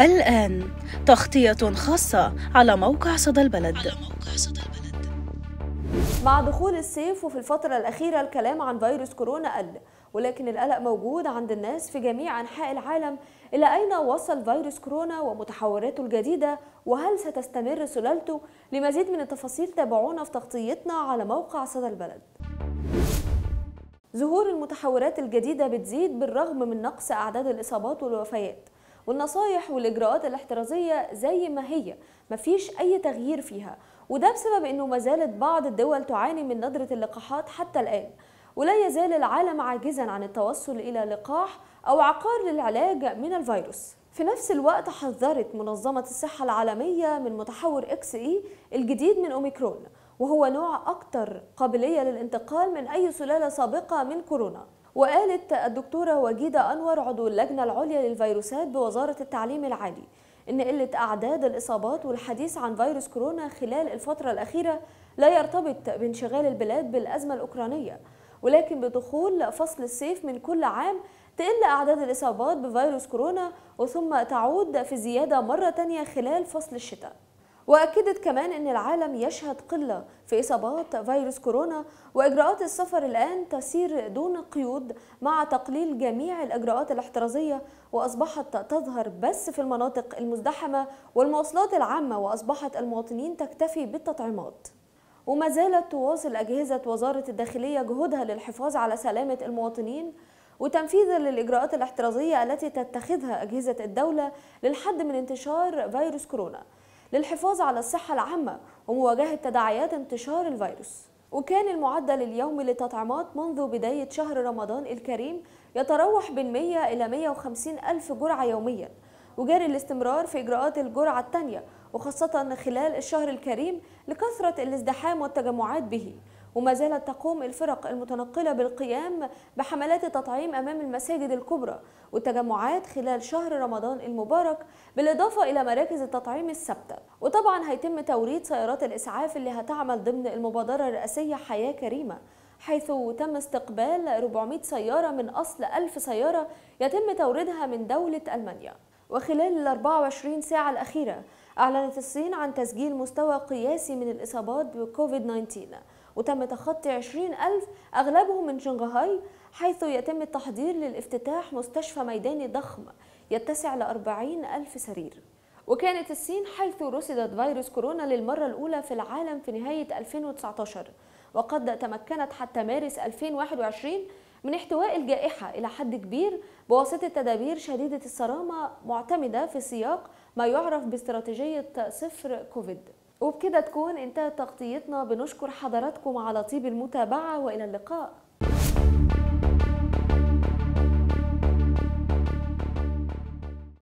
الآن تغطية خاصة على موقع صدى البلد, على موقع صدى البلد. مع دخول الصيف وفي الفترة الأخيرة الكلام عن فيروس كورونا قل ولكن القلق موجود عند الناس في جميع أنحاء العالم إلى أين وصل فيروس كورونا ومتحوراته الجديدة وهل ستستمر سلالته لمزيد من التفاصيل تابعونا في تغطيتنا على موقع صدى البلد ظهور المتحورات الجديدة بتزيد بالرغم من نقص أعداد الإصابات والوفيات والنصايح والإجراءات الاحترازية زي ما هي مفيش أي تغيير فيها وده بسبب أنه ما زالت بعض الدول تعاني من ندرة اللقاحات حتى الآن ولا يزال العالم عاجزا عن التوصل إلى لقاح أو عقار للعلاج من الفيروس في نفس الوقت حذرت منظمة الصحة العالمية من متحور اكس اي الجديد من اوميكرون وهو نوع أكثر قابلية للانتقال من أي سلالة سابقة من كورونا وقالت الدكتورة وجيدة أنور عضو اللجنة العليا للفيروسات بوزارة التعليم العالي إن قلة أعداد الإصابات والحديث عن فيروس كورونا خلال الفترة الأخيرة لا يرتبط بانشغال البلاد بالأزمة الأوكرانية ولكن بدخول فصل الصيف من كل عام تقل أعداد الإصابات بفيروس كورونا وثم تعود في زيادة مرة تانية خلال فصل الشتاء وأكدت كمان أن العالم يشهد قلة في إصابات فيروس كورونا وإجراءات السفر الآن تسير دون قيود مع تقليل جميع الإجراءات الاحترازية وأصبحت تظهر بس في المناطق المزدحمة والمواصلات العامة وأصبحت المواطنين تكتفي بالتطعيمات وما زالت تواصل أجهزة وزارة الداخلية جهودها للحفاظ على سلامة المواطنين وتنفيذا للإجراءات الاحترازية التي تتخذها أجهزة الدولة للحد من انتشار فيروس كورونا للحفاظ على الصحة العامة ومواجهة تداعيات انتشار الفيروس وكان المعدل اليومي للتطعيمات منذ بداية شهر رمضان الكريم يتراوح بين 100 إلى 150 ألف جرعة يومياً وجاري الاستمرار في إجراءات الجرعة الثانية وخاصة خلال الشهر الكريم لكثرة الازدحام والتجمعات به وما زالت تقوم الفرق المتنقلة بالقيام بحملات التطعيم أمام المساجد الكبرى والتجمعات خلال شهر رمضان المبارك بالإضافة إلى مراكز التطعيم الثابتة وطبعا هيتم توريد سيارات الإسعاف اللي هتعمل ضمن المبادرة الرئاسية حياة كريمة حيث تم استقبال 400 سيارة من أصل 1000 سيارة يتم توريدها من دولة ألمانيا وخلال ال 24 ساعة الأخيرة أعلنت الصين عن تسجيل مستوى قياسي من الإصابات بكوفيد 19 وتم تخطي 20 ألف أغلبهم من شنغهاي حيث يتم التحضير للافتتاح مستشفى ميداني ضخم يتسع ل 40 ألف سرير وكانت الصين حيث رصدت فيروس كورونا للمرة الأولى في العالم في نهاية 2019 وقد تمكنت حتى مارس 2021 من احتواء الجائحة إلى حد كبير بواسطة تدابير شديدة الصرامة معتمدة في سياق ما يعرف باستراتيجية صفر كوفيد وبكده تكون انتهت تغطيتنا بنشكر حضراتكم على طيب المتابعة وإلى اللقاء